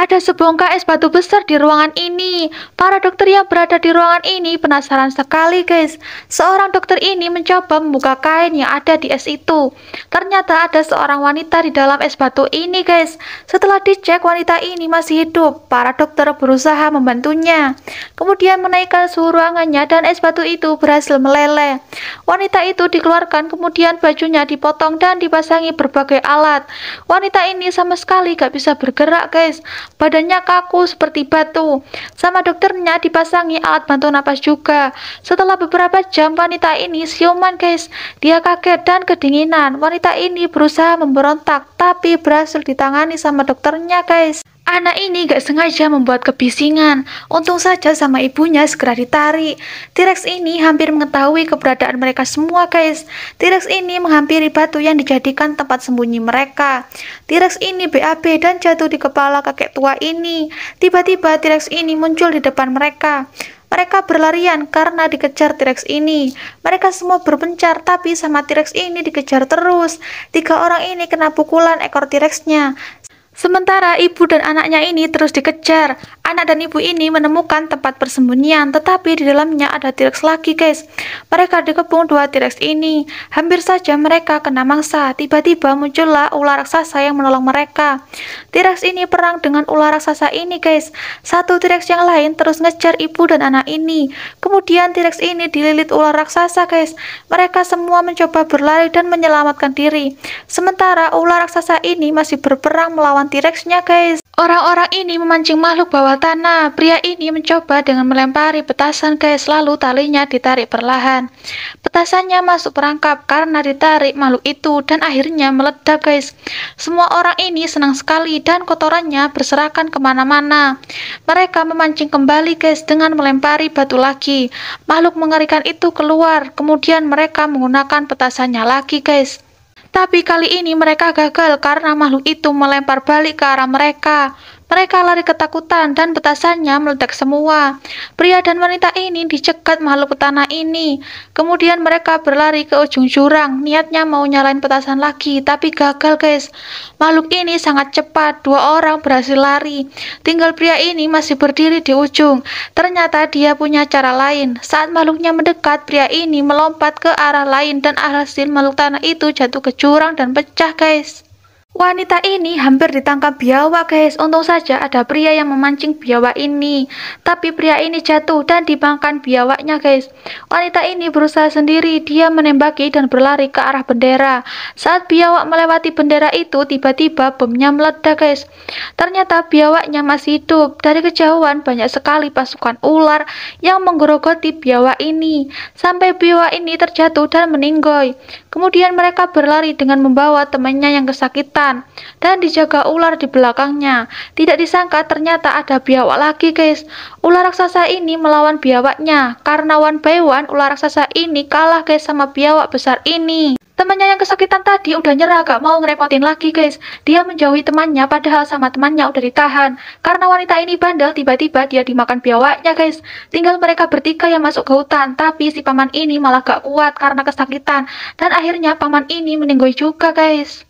Ada sebongkah es batu besar di ruangan ini. Para dokter yang berada di ruangan ini penasaran sekali, guys. Seorang dokter ini mencoba membuka kain yang ada di es itu. Ternyata ada seorang wanita di dalam es batu ini, guys. Setelah dicek, wanita ini masih hidup. Para dokter berusaha membantunya. Kemudian menaikkan suhu ruangannya dan es batu itu berhasil meleleh. Wanita itu dikeluarkan, kemudian bajunya dipotong dan dipasangi berbagai alat. Wanita ini sama sekali gak bisa bergerak, guys. Badannya kaku seperti batu. Sama dokternya dipasangi alat bantu napas juga. Setelah beberapa jam wanita ini siuman guys. Dia kaget dan kedinginan. Wanita ini berusaha memberontak tapi berhasil ditangani sama dokternya guys. Anak ini gak sengaja membuat kebisingan. Untung saja sama ibunya segera ditarik. T-Rex ini hampir mengetahui keberadaan mereka semua, guys. T-Rex ini menghampiri batu yang dijadikan tempat sembunyi mereka. T-Rex ini BAB dan jatuh di kepala kakek tua ini. Tiba-tiba T-Rex ini muncul di depan mereka. Mereka berlarian karena dikejar T-Rex ini. Mereka semua berpencar tapi sama T-Rex ini dikejar terus. Tiga orang ini kena pukulan ekor T-Rexnya. Sementara ibu dan anaknya ini terus dikejar anak dan ibu ini menemukan tempat persembunyian, tetapi di dalamnya ada T-Rex lagi, guys. Mereka dikepung dua T-Rex ini. Hampir saja mereka kena mangsa. Tiba-tiba muncullah ular raksasa yang menolong mereka. T-Rex ini perang dengan ular raksasa ini, guys. Satu T-Rex yang lain terus ngejar ibu dan anak ini. Kemudian T-Rex ini dililit ular raksasa, guys. Mereka semua mencoba berlari dan menyelamatkan diri. Sementara ular raksasa ini masih berperang melawan T-Rexnya, guys. Orang-orang ini memancing makhluk bawah tanah. Pria ini mencoba dengan melempari petasan guys, lalu talinya ditarik perlahan. Petasannya masuk perangkap karena ditarik makhluk itu dan akhirnya meledak guys. Semua orang ini senang sekali dan kotorannya berserakan kemana-mana. Mereka memancing kembali guys dengan melempari batu lagi. Makhluk mengerikan itu keluar, kemudian mereka menggunakan petasannya lagi guys. Tapi kali ini mereka gagal karena makhluk itu melempar balik ke arah mereka. Mereka lari ketakutan dan petasannya meledak semua. Pria dan wanita ini dicegat makhluk tanah ini. Kemudian mereka berlari ke ujung jurang. Niatnya mau nyalain petasan lagi, tapi gagal guys. Makhluk ini sangat cepat, dua orang berhasil lari. Tinggal pria ini masih berdiri di ujung. Ternyata dia punya cara lain. Saat makhluknya mendekat, pria ini melompat ke arah lain dan alhasil makhluk tanah itu jatuh ke jurang dan pecah guys. Wanita ini hampir ditangkap biawak guys, untung saja ada pria yang memancing biawak ini. Tapi pria ini jatuh dan dimakan biawaknya guys. Wanita ini berusaha sendiri, dia menembaki dan berlari ke arah bendera. Saat biawak melewati bendera itu, tiba-tiba bomnya meledak guys. Ternyata biawaknya masih hidup. Dari kejauhan banyak sekali pasukan ular yang menggerogoti biawak ini. Sampai biawak ini terjatuh dan meninggoy. Kemudian mereka berlari dengan membawa temannya yang kesakitan dan dijaga ular di belakangnya. Tidak disangka ternyata ada biawak lagi, guys. Ular raksasa ini melawan biawaknya karena one by one ular raksasa ini kalah guys sama biawak besar ini. Temannya yang kesakitan tadi udah nyerah gak mau ngerepotin lagi guys. Dia menjauhi temannya padahal sama temannya udah ditahan. Karena wanita ini bandel tiba-tiba dia dimakan biawaknya guys. Tinggal mereka bertiga yang masuk ke hutan tapi si paman ini malah gak kuat karena kesakitan. Dan akhirnya paman ini meninggoy juga guys.